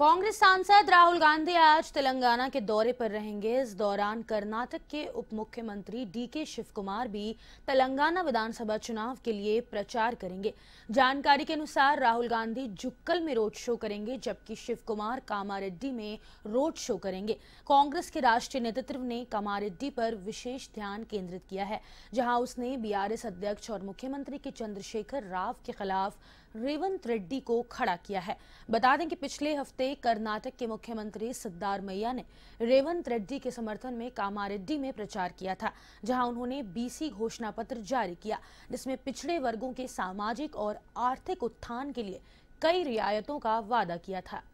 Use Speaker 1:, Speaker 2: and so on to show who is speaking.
Speaker 1: कांग्रेस सांसद राहुल गांधी आज तेलंगाना के दौरे पर रहेंगे इस दौरान कर्नाटक के उप मुख्यमंत्री डी के शिव कुमार भी तेलंगाना विधानसभा चुनाव के लिए प्रचार करेंगे जानकारी के अनुसार राहुल गांधी जुक्कल में रोड शो करेंगे जबकि शिव कुमार कामारेड्डी में रोड शो करेंगे कांग्रेस के राष्ट्रीय नेतृत्व ने कामारेड्डी पर विशेष ध्यान केंद्रित किया है जहां उसने बीआरएस अध्यक्ष और मुख्यमंत्री के चंद्रशेखर राव के खिलाफ रेवंत रेड्डी को खड़ा किया है बता दें कि पिछले हफ्ते में कर्नाटक के मुख्यमंत्री सिद्धारमैया ने रेवंत रेड्डी के समर्थन में कामारेड्डी में प्रचार किया था जहां उन्होंने बीसी घोषणा पत्र जारी किया जिसमें पिछड़े वर्गों के सामाजिक और आर्थिक उत्थान के लिए कई रियायतों का वादा किया था